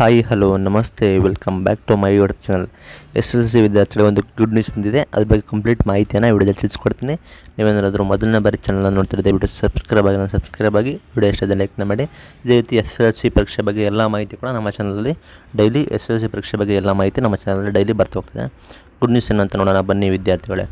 hi hello ನಮಸ್ತೆ welcome back to my YouTube channel S L C ವಿದ್ಯಾರ್ಥಿಗಳ ಒಂದು good news ಬಂದಿದೆ ಅದ್ರ ಬಗ್ಗೆ ಕಂಪ್ಲೀಟ್ ಮಾಹಿತಿಯನ್ನು ವಿಡಿಯೋದಲ್ಲಿ ತಿಳಿಸ್ಕೊಡ್ತೀನಿ ನೀವೇನಾದರೂ ಮೊದಲನೇ ಬಾರಿ ಚಾನಲನ್ನು ನೋಡ್ತಿರೋದೇ ವಿಡಿಯೋ ಸಬ್ಸ್ಕ್ರೈಬ್ ಆಗಿ ಸಬ್ಸ್ಕ್ರೈಬ್ ಆಗಿ ವಿಡಿಯೋ ಇಷ್ಟದ ಲೈಕ್ನ ಮಾಡಿ ಇದೇ ರೀತಿ ಎಸ್ ಎಲ್ ಸಿ ಪರೀಕ್ಷೆ ಬಗ್ಗೆ ಎಲ್ಲ ಮಾಹಿತಿ ಕೂಡ ನಮ್ಮ ಚಾನಲಲ್ಲಿ ಡೈಲಿ ಎಸ್ ಎಲ್ ಸಿ ಪರೀಕ್ಷೆ ಬಗ್ಗೆ ಎಲ್ಲ ಮಾಹಿತಿ ನಮ್ಮ ಚಾನಲಲ್ಲಿ ಡೈಲಿ ಬರ್ತಾ ಹೋಗ್ತದೆ ಗುಡ್ ನ್ಯೂಸ್ ಏನಂತ ನೋಡೋಣ ಬನ್ನಿ ವಿದ್ಯಾರ್ಥಿಗಳೇ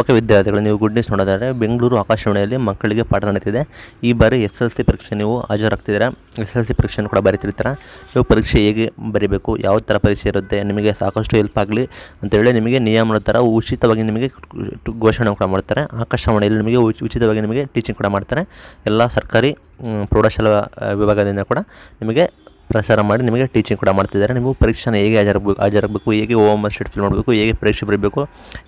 ಓಕೆ ವಿದ್ಯಾರ್ಥಿಗಳು ನೀವು ಗುಡ್ ನ್ಯೂಸ್ ನೋಡೋದಾದರೆ ಬೆಂಗಳೂರು ಆಕಾಶವಾಣಿಯಲ್ಲಿ ಮಕ್ಕಳಿಗೆ ಪಾಠ ನಡೆಯುತ್ತಿದೆ ಈ ಬಾರಿ ಎಸ್ ಎಲ್ ಸಿ ಪರೀಕ್ಷೆ ನೀವು ಹಾಜರಾಗ್ತಿದ್ದೀರಾ ಎಸ್ ಎಲ್ ಸಿ ಪರೀಕ್ಷೆ ಕೂಡ ಬರೀತಿರ್ತೀರ ನೀವು ಪರೀಕ್ಷೆ ಹೇಗೆ ಬರೀಬೇಕು ಯಾವ ಥರ ಪರೀಕ್ಷೆ ಇರುತ್ತೆ ನಿಮಗೆ ಸಾಕಷ್ಟು ಹೆಲ್ಪ್ ಆಗಲಿ ಅಂತೇಳಿ ನಿಮಗೆ ನಿಯಮದ ಥರ ಉಚಿತವಾಗಿ ನಿಮಗೆ ಘೋಷಣೆ ಕೂಡ ಮಾಡ್ತಾರೆ ಆಕಾಶವಾಣಿಯಲ್ಲಿ ನಿಮಗೆ ಉಚಿತವಾಗಿ ನಿಮಗೆ ಟೀಚಿಂಗ್ ಕೂಡ ಮಾಡ್ತಾರೆ ಎಲ್ಲ ಸರ್ಕಾರಿ ಪ್ರೌಢಶಾಲಾ ವಿಭಾಗದಿಂದ ಕೂಡ ನಿಮಗೆ ಪ್ರಸಾರ ಮಾಡಿ ನಿಮಗೆ ಟೀಚಿಂಗ್ ಕೂಡ ಮಾಡ್ತಿದ್ದಾರೆ ನೀವು ಪರೀಕ್ಷೆನ ಹೇಗೆ ಹಾಜರಾಗಬೇಕು ಹಾಜರಾಗಬೇಕು ಹೇಗೆ ಓಮ್ ಶೀಟ್ ಫಿಲ್ ಮಾಡಬೇಕು ಹೇಗೆ ಪರೀಕ್ಷೆ ಬರೀಬೇಕು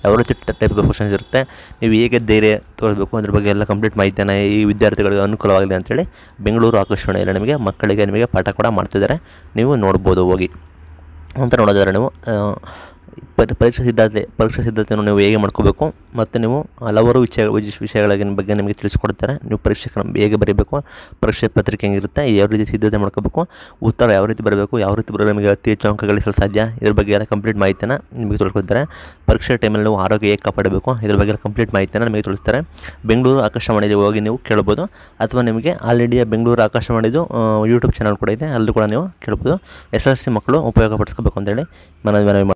ಯಾವ ರೀತಿ ಟೈಪ್ ಕ್ವಶನ್ಸ್ ಇರುತ್ತೆ ನೀವು ಹೇಗೆ ಧೈರ್ಯ ತೋರಿಸಬೇಕು ಅದ್ರ ಬಗ್ಗೆ ಎಲ್ಲ ಕಂಪ್ಲೀಟ್ ಮಾಹಿತಿಯನ್ನು ಈ ವಿದ್ಯಾರ್ಥಿಗಳಿಗೆ ಅನುಕೂಲವಾಗಲಿ ಅಂತೇಳಿ ಬೆಂಗಳೂರು ಆಕಾಶವಾಣಿಯಲ್ಲಿ ನಿಮಗೆ ಮಕ್ಕಳಿಗೆ ನಿಮಗೆ ಪಾಠ ಕೂಡ ಮಾಡ್ತಿದ್ದಾರೆ ನೀವು ನೋಡ್ಬೋದು ಹೋಗಿ ಅಂತ ನೋಡೋದಾದ್ರೆ ನೀವು ಪರೀಕ್ಷಾ ಸಿದ್ಧತೆ ಪರೀಕ್ಷಾ ಸಿದ್ಧತೆಯನ್ನು ನೀವು ಹೇಗೆ ಮಾಡ್ಕೋಬೇಕು ಮತ್ತು ನೀವು ಹಲವಾರು ವಿಷಯ ವಿಷಯಗಳ ಬಗ್ಗೆ ನಿಮಗೆ ತಿಳಿಸ್ಕೊಡ್ತಾರೆ ನೀವು ಪರೀಕ್ಷೆ ಹೇಗೆ ಬರೀಬೇಕು ಪರೀಕ್ಷೆ ಪತ್ರಿಕೆ ಹೆಂಗಿರುತ್ತೆ ಯಾವ ರೀತಿ ಸಿದ್ಧತೆ ಮಾಡ್ಕೋಬೇಕು ಉತ್ತರ ಯಾವ ರೀತಿ ಬರಬೇಕು ಯಾವ ರೀತಿ ಬರೋ ನಿಮಗೆ ಅತಿ ಹೆಚ್ಚು ಅಂಕ ಗಳಿಸಲು ಸಾಧ್ಯ ಇದ್ರ ಬಗ್ಗೆ ಎಲ್ಲ ಕಂಪ್ಲೀಟ್ ಮಾಹಿತಿನ ನಿಮಗೆ ತಿಳ್ಕೊಡ್ತಾರೆ ಪರೀಕ್ಷೆ ಟೈಮಲ್ಲಿ ನೀವು ಆರೋಗ್ಯ ಹೇಗೆ ಕಾಪಾಡಬೇಕು ಇದ್ರ ಬಗ್ಗೆ ಕಂಪ್ಲೀಟ್ ಮಾಹಿತಿಯನ್ನು ನಿಮಗೆ ತಿಳಿಸ್ತಾರೆ ಬೆಂಗಳೂರು ಆಕಾಶವಾಣಿಗೆ ಹೋಗಿ ನೀವು ಕೇಳ್ಬೋದು ಅಥವಾ ನಿಮಗೆ ಆಲ್ ಇಂಡಿಯಾ ಬೆಂಗಳೂರು ಆಕಾಶವಾಣಿದು ಯೂಟ್ಯೂಬ್ ಚಾನಲ್ ಕೂಡ ಇದೆ ಅಲ್ಲೂ ಕೂಡ ನೀವು ಕೇಳ್ಬೋದು ಎಸ್ ಎಲ್ ಸಿ ಮಕ್ಕಳು ಉಪಯೋಗ ಪಡಿಸ್ಕೋಬೇಕು ಅಂತೇಳಿ ಮನವಿ ಮನವಿ